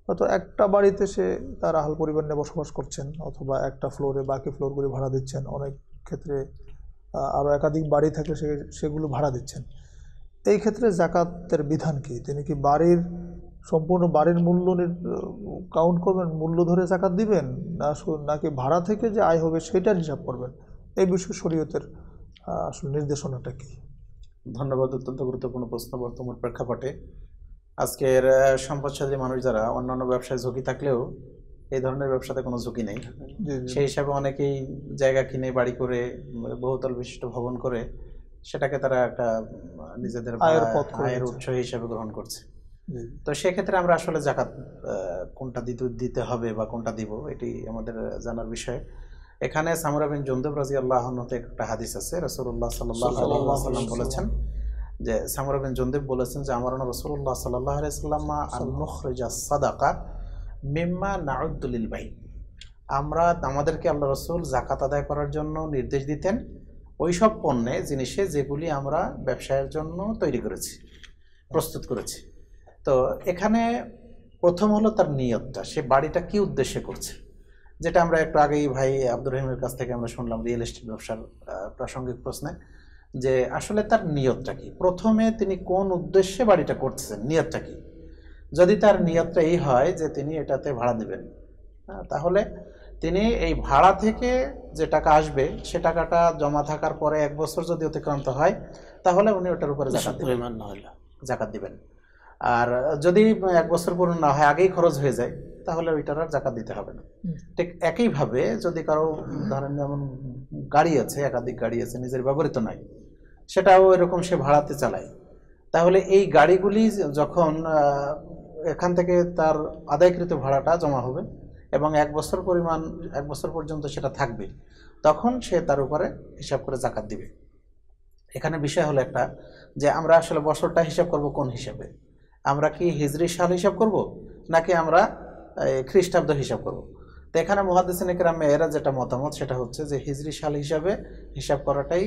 হয়তো একটা বাড়িতে সে তার আহাল পরিবার নিয়ে বসবাস করছেন অথবা একটা ফ্লোরে বাকি ফ্লোরগুলি ভাড়া দিচ্ছেন অনেক ক্ষেত্রে আরও একাধিক বাড়ি থাকলে সে সেগুলো ভাড়া দিচ্ছেন এই ক্ষেত্রে জাকাতের বিধান কি তিনি কি বাড়ির সম্পূর্ণ বাড়ির মূল্য কাউন্ট করবেন মূল্য ধরে জাকাত দিবেন না নাকি ভাড়া থেকে যে আয় হবে সেটার হিসাব করবেন এই বিষয়ে শরীয়তের আসলে নির্দেশনাটা কি ধন্যবাদ অত্যন্ত গুরুত্বপূর্ণ প্রশ্ন বর্তমান প্রেক্ষাপটে আজকের সম্পদশালী মানুষ যারা অন্যান্য ব্যবসায় ঝুঁকি থাকলেও এই ধরনের ব্যবসাতে কোনো ঝুঁকি নেই সেই হিসাবে অনেকেই জায়গা কিনে বাড়ি করে বহুতল বিশিষ্ট ভবন করে সেটাকে তারা একটা নিজেদের আয়ের উৎস হিসাবে গ্রহণ করছে তো সেক্ষেত্রে আমরা আসলে জাকাত কোনটা দিতে দিতে হবে বা কোনটা দিব এটি আমাদের জানার বিষয় এখানে সামরা বিন জন্দুব রাজি আল্লাহ একটা হাদিস আছে রসুল্লাহ সাল্লাম বলেছেন যে সামরা বিন জন্দুব বলেছেন যে আমার রসুল্লাহ সাল্লাহ আলাইসাল্লামা সাদাকা মিম্মা নাউদ্দুলিল ভাই আমরা আমাদেরকে আল্লাহ রসুল জাকাত আদায় করার জন্য নির্দেশ দিতেন ওই সব পণ্যে জিনিসে যেগুলি আমরা ব্যবসায়ের জন্য তৈরি করেছি প্রস্তুত করেছি তো এখানে প্রথম হলো তার নিয়তটা সে বাড়িটা কি উদ্দেশ্যে করছে যেটা আমরা একটু আগেই ভাই আব্দুর রহিমের কাছ থেকে আমরা শুনলাম রিয়েল এস্টেট ব্যবসার প্রাসঙ্গিক প্রশ্নে যে আসলে তার নিয়তটা কি প্রথমে তিনি কোন উদ্দেশ্যে বাড়িটা করতেছেন নিয়তটা কি যদি তার নিয়তটা এই হয় যে তিনি এটাতে ভাড়া দেবেন তাহলে তিনি এই ভাড়া থেকে যে টাকা আসবে সে টাকাটা জমা থাকার পরে এক বছর যদি অতিক্রান্ত হয় তাহলে উনি ওটার উপরে জাকাত দিবেন জাকাত দিবেন আর যদি এক বছর পূর্ণ না হয় আগেই খরচ হয়ে যায় তাহলে ওইটার আর জাকাত দিতে হবে না ঠিক একইভাবে যদি কারো ধরেন যেমন গাড়ি আছে একাধিক গাড়ি আছে নিজের ব্যবহৃত নাই সেটাও এরকম সে ভাড়াতে চালায় তাহলে এই গাড়িগুলি যখন এখান থেকে তার আদায়কৃত ভাড়াটা জমা হবে এবং এক বছর পরিমাণ এক বছর পর্যন্ত সেটা থাকবে তখন সে তার উপরে হিসাব করে জাকাত দিবে এখানে বিষয় হলো একটা যে আমরা আসলে বছরটা হিসাব করব কোন হিসাবে আমরা কি হিজরি সাল হিসাব করব নাকি আমরা খ্রিস্টাব্দ হিসাব করব। তো এখানে মহাদিসিন একরামে এরা যেটা মতামত সেটা হচ্ছে যে হিজরি সাল হিসাবে হিসাব করাটাই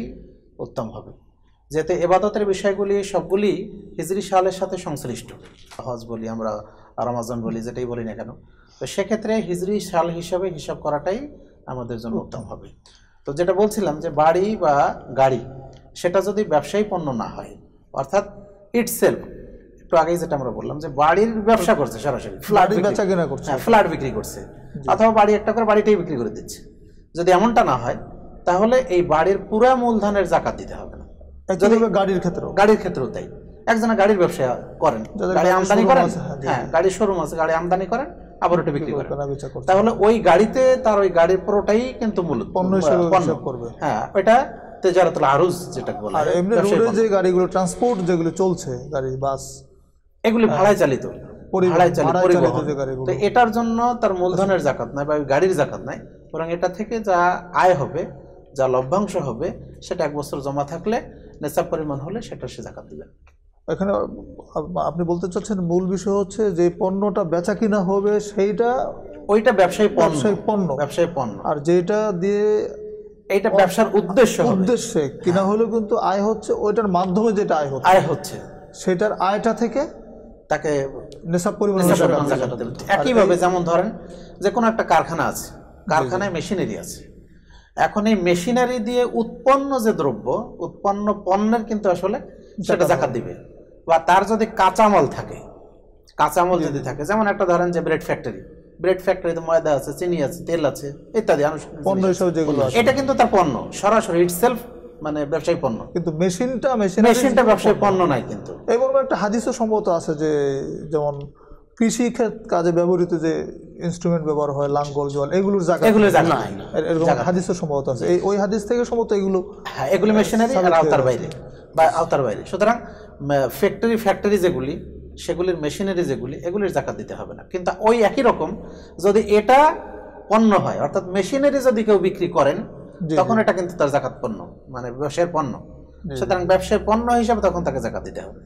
উত্তম হবে যেহেতু এবাদতের বিষয়গুলি সবগুলি হিজরি সালের সাথে সংশ্লিষ্ট হজ বলি আমরা রমাজন বলি যেটাই বলি না কেন তো সেক্ষেত্রে হিজরি সাল হিসাবে হিসাব করাটাই আমাদের জন্য উত্তম হবে তো যেটা বলছিলাম যে বাড়ি বা গাড়ি সেটা যদি ব্যবসায়ী পণ্য না হয় অর্থাৎ ইটসেলফ একটু আগেই যেটা আমরা বললাম যে বাড়ির ব্যবসা করছে সরাসরি ফ্ল্যাট বেচা কেনা করছে হ্যাঁ ফ্ল্যাট বিক্রি করছে অথবা বাড়ি একটা করে বাড়িটাই বিক্রি করে দিচ্ছে যদি এমনটা না হয় তাহলে এই বাড়ির পুরো মূলধনের জাকাত দিতে হবে না যদি গাড়ির ক্ষেত্রেও গাড়ির ক্ষেত্রেও তাই একজনে গাড়ির ব্যবসা করেন গাড়ি আমদানি করেন হ্যাঁ, হ্যাঁ গাড়ির শোরুম আছে গাড়ি আমদানি করেন আবার ওটা বিক্রি করেন তাহলে ওই গাড়িতে তার ওই গাড়ির পুরোটাই কিন্তু মূল পণ্য হিসেবে করবে হ্যাঁ ওটা তেজারাতুল আরুজ যেটা বলা আর এমনি রোডে যে গাড়িগুলো ট্রান্সপোর্ট যেগুলো চলছে গাড়ি বাস এগুলি হ্যাঁ। ভাড়ায় চালিত ভাড়ায় চালিত তো এটার জন্য তার মূলধনের জাকাত নাই বা গাড়ির জাকাত নাই বরং এটা থেকে যা আয় হবে যা লভ্যাংশ হবে সেটা এক বছর জমা থাকলে নেশা পরিমাণ হলে সেটা সে জাকাত দিবে এখানে আপনি বলতে চাচ্ছেন মূল বিষয় হচ্ছে যে পণ্যটা বেচা কিনা হবে সেইটা ওইটা ব্যবসায়ী ব্যবসায়ী পণ্য ব্যবসায়ী পণ্য আর যেটা দিয়ে এইটা ব্যবসার উদ্দেশ্য উদ্দেশ্যে কিনা হলেও কিন্তু আয় হচ্ছে ওইটার মাধ্যমে যেটা আয় হচ্ছে আয় হচ্ছে সেটার আয়টা থেকে তাকে নিসাব পরিমাণ একইভাবে যেমন ধরেন যে কোনো একটা কারখানা আছে কারখানায় মেশিনারি আছে এখন এই মেশিনারি দিয়ে উৎপন্ন যে দ্রব্য উৎপন্ন পণ্যের কিন্তু আসলে সেটা জাকাত দিবে বা তার যদি কাঁচামাল থাকে কাঁচামাল যদি থাকে যেমন একটা ধরেন যে ব্রেড ফ্যাক্টরি ব্রেড ফ্যাক্টরিতে ময়দা আছে চিনি আছে তেল আছে ইত্যাদি আনুষঙ্গিক পণ্য যেগুলো এটা কিন্তু তার পণ্য সরাসরি ইটসেলফ মানে ব্যবসায়িক পণ্য কিন্তু মেশিনটা মেশিন মেশিনটা ব্যবসায়িক পণ্য নাই কিন্তু এবং একটা হাদিসও সম্ভবত আছে যে যেমন কৃষি কাজে ব্যবহৃত যে ইনস্ট্রুমেন্ট ব্যবহার হয় লাঙ্গল জল এগুলোর জায়গা এগুলো এরকম সম্ভবত আছে এই ওই হাদিস থেকে সম্ভবত এগুলো হ্যাঁ এগুলো মেশিনারি আওতার বাইরে বা আওতার বাইরে সুতরাং ফ্যাক্টরি ফ্যাক্টরি যেগুলি সেগুলির মেশিনারি যেগুলি এগুলির জাকাত দিতে হবে না কিন্তু ওই একই রকম যদি এটা পণ্য হয় অর্থাৎ মেশিনারি যদি কেউ বিক্রি করেন তখন এটা কিন্তু তার জাকাত পণ্য মানে ব্যবসায়ের পণ্য সুতরাং ব্যবসায়ের পণ্য হিসাবে তখন তাকে জাকাত দিতে হবে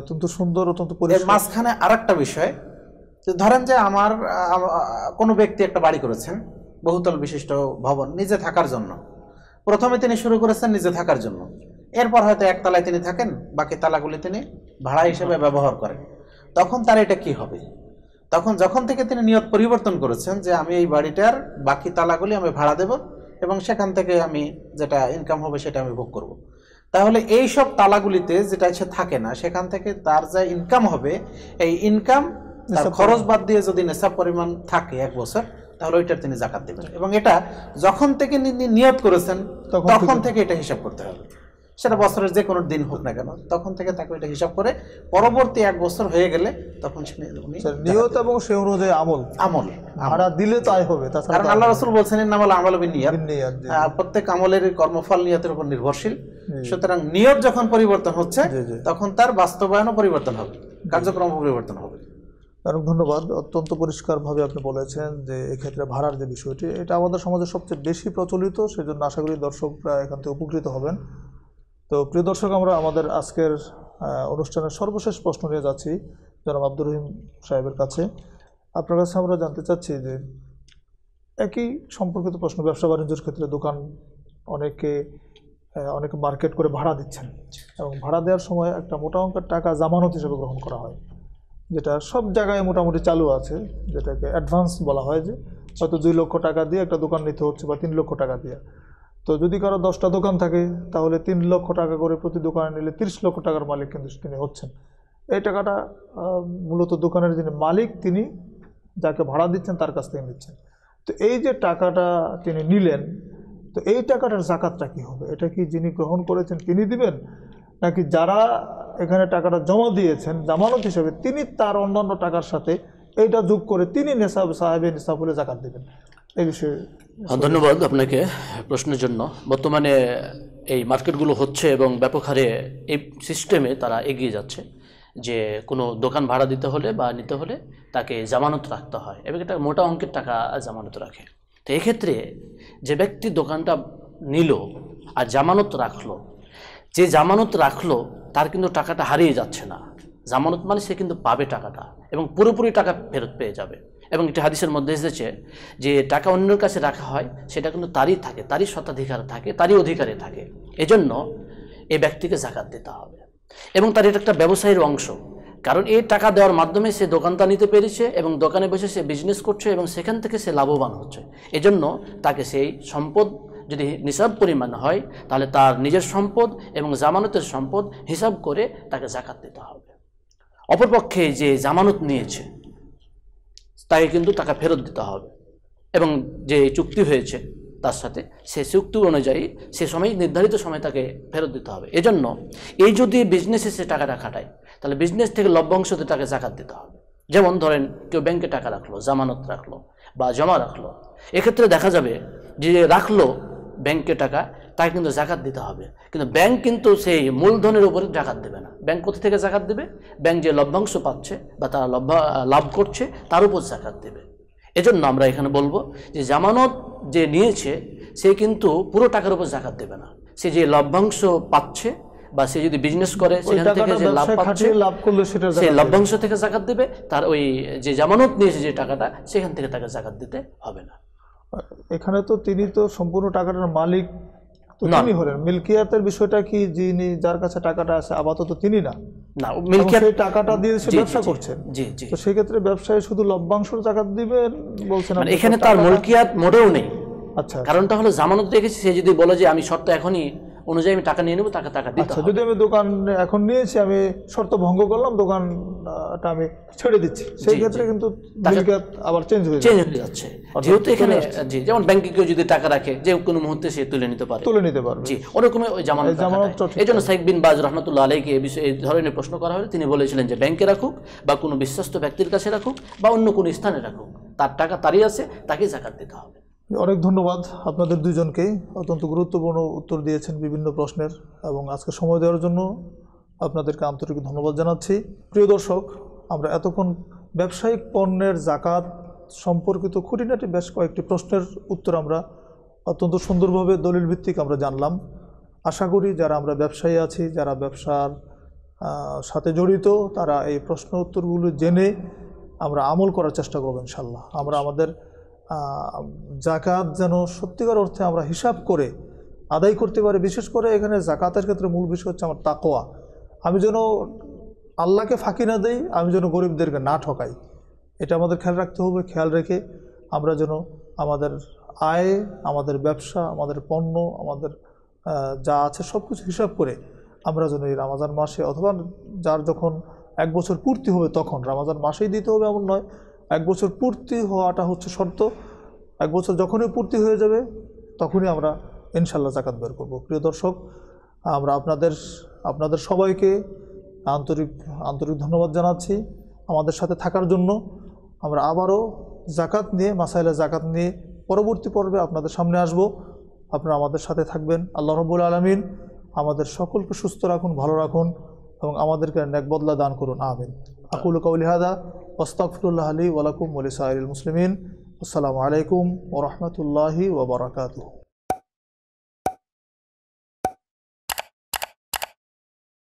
অত্যন্ত সুন্দর অত্যন্ত মাঝখানে আর একটা বিষয় ধরেন যে আমার কোনো ব্যক্তি একটা বাড়ি করেছেন বহুতল বিশিষ্ট ভবন নিজে থাকার জন্য প্রথমে তিনি শুরু করেছেন নিজে থাকার জন্য এরপর হয়তো এক তালায় তিনি থাকেন বাকি তালাগুলি তিনি ভাড়া হিসেবে ব্যবহার করেন তখন তার এটা কি হবে তখন যখন থেকে তিনি নিয়ত পরিবর্তন করেছেন যে আমি এই বাড়িটার বাকি তালাগুলি আমি ভাড়া দেবো এবং সেখান থেকে আমি যেটা ইনকাম হবে সেটা আমি ভোগ করব। তাহলে এই সব তালাগুলিতে যেটা সে থাকে না সেখান থেকে তার যা ইনকাম হবে এই ইনকাম খরচ বাদ দিয়ে যদি নেশা পরিমাণ থাকে এক বছর তাহলে ওইটার তিনি জাকাত দেবেন এবং এটা যখন থেকে নিয়ত করেছেন তখন থেকে এটা হিসাব করতে হবে সেটা বছরের যে কোনো দিন হোক না কেন তখন থেকে তাকে ওইটা হিসাব করে পরবর্তী এক বছর হয়ে গেলে তখন নিয়ত এবং সে অনুযায়ী আমল আমল আমরা দিলে তাই হবে কারণ আল্লাহ রসুল বলছেন নাম আমল আমল প্রত্যেক আমলের কর্মফল নিয়তের উপর নির্ভরশীল সুতরাং নিয়ত যখন পরিবর্তন হচ্ছে তখন তার বাস্তবায়নও পরিবর্তন হবে কার্যক্রম পরিবর্তন হবে কারণ ধন্যবাদ অত্যন্ত পরিষ্কারভাবে আপনি বলেছেন যে এক্ষেত্রে ভাড়ার যে বিষয়টি এটা আমাদের সমাজে সবচেয়ে বেশি প্রচলিত সেজন্য আশা করি দর্শকরা এখান থেকে উপকৃত হবেন তো প্রিয় দর্শক আমরা আমাদের আজকের অনুষ্ঠানের সর্বশেষ প্রশ্ন নিয়ে যাচ্ছি জনাব আব্দুর রহিম সাহেবের কাছে আপনার কাছে আমরা জানতে চাচ্ছি যে একই সম্পর্কিত প্রশ্ন ব্যবসা বাণিজ্যের ক্ষেত্রে দোকান অনেকে অনেকে মার্কেট করে ভাড়া দিচ্ছেন এবং ভাড়া দেওয়ার সময় একটা মোটা অঙ্কের টাকা জামানত হিসেবে গ্রহণ করা হয় যেটা সব জায়গায় মোটামুটি চালু আছে যেটাকে অ্যাডভান্স বলা হয় যে হয়তো দুই লক্ষ টাকা দিয়ে একটা দোকান নিতে হচ্ছে বা তিন লক্ষ টাকা দিয়ে তো যদি কারো দশটা দোকান থাকে তাহলে তিন লক্ষ টাকা করে প্রতি দোকানে নিলে তিরিশ লক্ষ টাকার মালিক কিন্তু তিনি হচ্ছেন এই টাকাটা মূলত দোকানের যিনি মালিক তিনি যাকে ভাড়া দিচ্ছেন তার কাছ থেকে নিচ্ছেন তো এই যে টাকাটা তিনি নিলেন তো এই টাকাটার জাকাতটা কী হবে এটা কি যিনি গ্রহণ করেছেন তিনি দিবেন নাকি যারা এখানে টাকাটা জমা দিয়েছেন জামানত হিসেবে তিনি তার অন্যান্য টাকার সাথে এটা যোগ করে তিনি নেশাব সাহেবের নেশাব হলে জাকাত দেবেন ধন্যবাদ আপনাকে প্রশ্নের জন্য বর্তমানে এই মার্কেটগুলো হচ্ছে এবং ব্যাপক হারে এই সিস্টেমে তারা এগিয়ে যাচ্ছে যে কোনো দোকান ভাড়া দিতে হলে বা নিতে হলে তাকে জামানত রাখতে হয় এবং এটা মোটা অঙ্কের টাকা জামানত রাখে তো এক্ষেত্রে যে ব্যক্তি দোকানটা নিল আর জামানত রাখলো যে জামানত রাখলো তার কিন্তু টাকাটা হারিয়ে যাচ্ছে না জামানত মানে সে কিন্তু পাবে টাকাটা এবং পুরোপুরি টাকা ফেরত পেয়ে যাবে এবং একটি হাদিসের মধ্যে এসেছে যে টাকা অন্যের কাছে রাখা হয় সেটা কিন্তু তারই থাকে তারই স্বত্বাধিকার থাকে তারই অধিকারে থাকে এজন্য এই ব্যক্তিকে জাকাত দিতে হবে এবং তার এটা একটা ব্যবসায়ীর অংশ কারণ এই টাকা দেওয়ার মাধ্যমে সে দোকানটা নিতে পেরেছে এবং দোকানে বসে সে বিজনেস করছে এবং সেখান থেকে সে লাভবান হচ্ছে এজন্য তাকে সেই সম্পদ যদি নিসাব পরিমাণ হয় তাহলে তার নিজের সম্পদ এবং জামানতের সম্পদ হিসাব করে তাকে জাকাত দিতে হবে অপরপক্ষে যে জামানত নিয়েছে তাকে কিন্তু টাকা ফেরত দিতে হবে এবং যে চুক্তি হয়েছে তার সাথে সে চুক্তি অনুযায়ী সে সময় নির্ধারিত সময় তাকে ফেরত দিতে হবে এজন্য এই যদি বিজনেসে সে টাকাটা খাটায় তাহলে বিজনেস থেকে লভ্যাংশতে তাকে জাকাত দিতে হবে যেমন ধরেন কেউ ব্যাংকে টাকা রাখলো জামানত রাখলো বা জমা রাখলো এক্ষেত্রে দেখা যাবে যে রাখলো ব্যাংকে টাকা তাকে কিন্তু জাকাত দিতে হবে কিন্তু ব্যাংক কিন্তু সেই মূলধনের উপরে জাকাত দেবে না ব্যাংক কোথা থেকে জাকাত দেবে ব্যাংক যে লভ্যাংশ পাচ্ছে বা তারা লাভ করছে তার উপর জাকাত দেবে এজন্য আমরা এখানে বলবো যে জামানত যে নিয়েছে সে কিন্তু পুরো টাকার উপর জাকাত দেবে না সে যে লভ্যাংশ পাচ্ছে বা সে যদি বিজনেস করে সেখান থেকে যে লাভ পাচ্ছে লাভ করলে সেটা সেই লভ্যাংশ থেকে জাকাত দেবে তার ওই যে জামানত নিয়েছে যে টাকাটা সেখান থেকে তাকে জাকাত দিতে হবে না এখানে তো তিনি তো সম্পূর্ণ টাকাটার মালিক তিনি হলেন মিল্কিয়াতের বিষয়টা কি যিনি যার কাছে টাকাটা আছে আপাতত তিনি না না টাকাটা দিয়ে সে ব্যবসা করছেন তো সেক্ষেত্রে ব্যবসায়ী শুধু লভ্যাংশ দিবেন বলছেন মানে এখানে তার মোটেও নেই আচ্ছা কারণটা হলো জামানত দেখেছি সে যদি বলে যে আমি শর্ত এখনই অনুযায়ী আমি টাকা নিয়ে নেবো তাকে টাকা দিতে আচ্ছা, যদি আমি দোকান এখন নিয়েছি আমি শর্ত ভঙ্গ করলাম দোকানটা আমি ছেড়ে দিচ্ছি সেই ক্ষেত্রে কিন্তু আবার চেঞ্জ হয়ে চেঞ্জ হয়ে যাচ্ছে যেহেতু এখানে জি যেমন ব্যাংকে কেউ যদি টাকা রাখে যে কোনো মুহূর্তে সে তুলে নিতে পারে তুলে নিতে পারবে জি ওরকমই ওই জামানত এই জন্য সাইক বিন বাজ রহমতুল্লাহ আলাইকে এই বিষয়ে এই ধরনের প্রশ্ন করা হলে তিনি বলেছিলেন যে ব্যাংকে রাখুক বা কোনো বিশ্বস্ত ব্যক্তির কাছে রাখুক বা অন্য কোনো স্থানে রাখুক তার টাকা তারই আছে তাকে জাকাত দিতে হবে অনেক ধন্যবাদ আপনাদের দুজনকেই অত্যন্ত গুরুত্বপূর্ণ উত্তর দিয়েছেন বিভিন্ন প্রশ্নের এবং আজকে সময় দেওয়ার জন্য আপনাদেরকে আন্তরিক ধন্যবাদ জানাচ্ছি প্রিয় দর্শক আমরা এতক্ষণ ব্যবসায়িক পণ্যের জাকাত সম্পর্কিত খুঁটিনাটি বেশ কয়েকটি প্রশ্নের উত্তর আমরা অত্যন্ত সুন্দরভাবে দলিল ভিত্তিক আমরা জানলাম আশা করি যারা আমরা ব্যবসায়ী আছি যারা ব্যবসার সাথে জড়িত তারা এই প্রশ্ন উত্তরগুলো জেনে আমরা আমল করার চেষ্টা করবো ইনশাল্লাহ আমরা আমাদের জাকাত যেন সত্যিকার অর্থে আমরা হিসাব করে আদায় করতে পারি বিশেষ করে এখানে জাকাতের ক্ষেত্রে মূল বিষয় হচ্ছে আমার তাকোয়া আমি যেন আল্লাহকে ফাঁকি না দেই আমি যেন গরিবদেরকে না ঠকাই এটা আমাদের খেয়াল রাখতে হবে খেয়াল রেখে আমরা যেন আমাদের আয় আমাদের ব্যবসা আমাদের পণ্য আমাদের যা আছে সব কিছু হিসাব করে আমরা যেন এই রামাজান মাসে অথবা যার যখন এক বছর পূর্তি হবে তখন রামাজান মাসেই দিতে হবে এমন নয় এক বছর পূর্তি হওয়াটা হচ্ছে শর্ত এক বছর যখনই পূর্তি হয়ে যাবে তখনই আমরা ইনশাল্লাহ জাকাত বের করব প্রিয় দর্শক আমরা আপনাদের আপনাদের সবাইকে আন্তরিক আন্তরিক ধন্যবাদ জানাচ্ছি আমাদের সাথে থাকার জন্য আমরা আবারও জাকাত নিয়ে মাসাইলা জাকাত নিয়ে পরবর্তী পর্বে আপনাদের সামনে আসব আপনারা আমাদের সাথে থাকবেন আল্লাহ রব্বুল আলমিন আমাদের সকলকে সুস্থ রাখুন ভালো রাখুন এবং আমাদেরকে নেক বদলা দান করুন আমিন আকুল কৌলিহাদা واستغفر الله لي ولكم ولسائر المسلمين والسلام عليكم ورحمة الله وبركاته